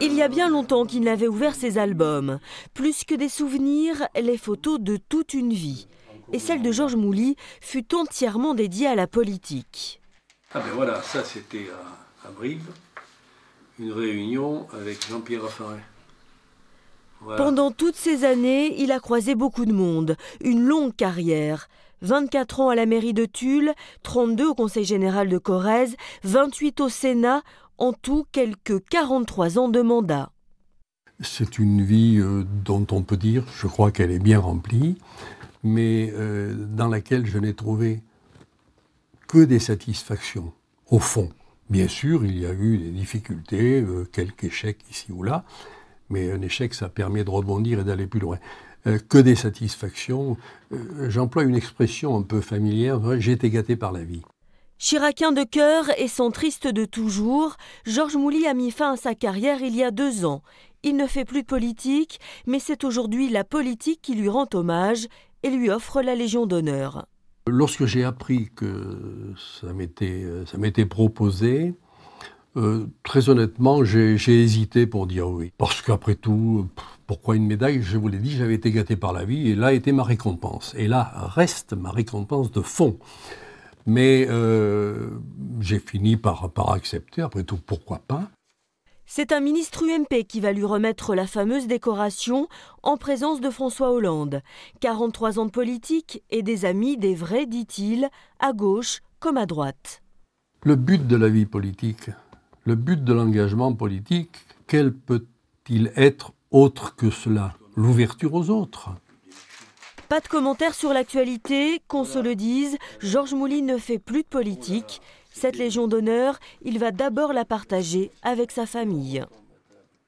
Il y a bien longtemps qu'il n'avait ouvert ses albums. Plus que des souvenirs, les photos de toute une vie. Et celle de Georges Mouly fut entièrement dédiée à la politique. Ah ben voilà, ça c'était à, Brive, une réunion avec Jean-Pierre Pendant toutes ces années, il a croisé beaucoup de monde, une longue carrière. 24 ans à la mairie de Tulle, 32 au Conseil général de Corrèze, 28 au Sénat, en tout quelques 43 ans de mandat. C'est une vie euh, dont on peut dire, je crois qu'elle est bien remplie, mais euh, dans laquelle je n'ai trouvé que des satisfactions, au fond. Bien sûr, il y a eu des difficultés, euh, quelques échecs ici ou là, mais un échec, ça permet de rebondir et d'aller plus loin. que des satisfactions. J'emploie une expression un peu familière, j'ai été gâté par la vie. Chiraquin de cœur et centriste de toujours, Georges Mouly a mis fin à sa carrière il y a deux ans. Il ne fait plus de politique, mais c'est aujourd'hui la politique qui lui rend hommage et lui offre la Légion d'honneur. Lorsque j'ai appris que ça m'était proposé, euh, très honnêtement, j'ai hésité pour dire oui. Parce qu'après tout, pourquoi une médaille Je vous l'ai dit, j'avais été gâté par la vie et là était ma récompense. Et là reste ma récompense de fond. Mais euh, j'ai fini par, par accepter, après tout, pourquoi pas. C'est un ministre UMP qui va lui remettre la fameuse décoration en présence de François Hollande. 43 ans de politique et des amis, des vrais, dit-il, à gauche comme à droite. Le but de la vie politique, le but de l'engagement politique, quel peut-il être autre que cela L'ouverture aux autres, pas de commentaires sur l'actualité, qu'on se le dise, Georges Moulin ne fait plus de politique. Cette Légion d'honneur, il va d'abord la partager avec sa famille.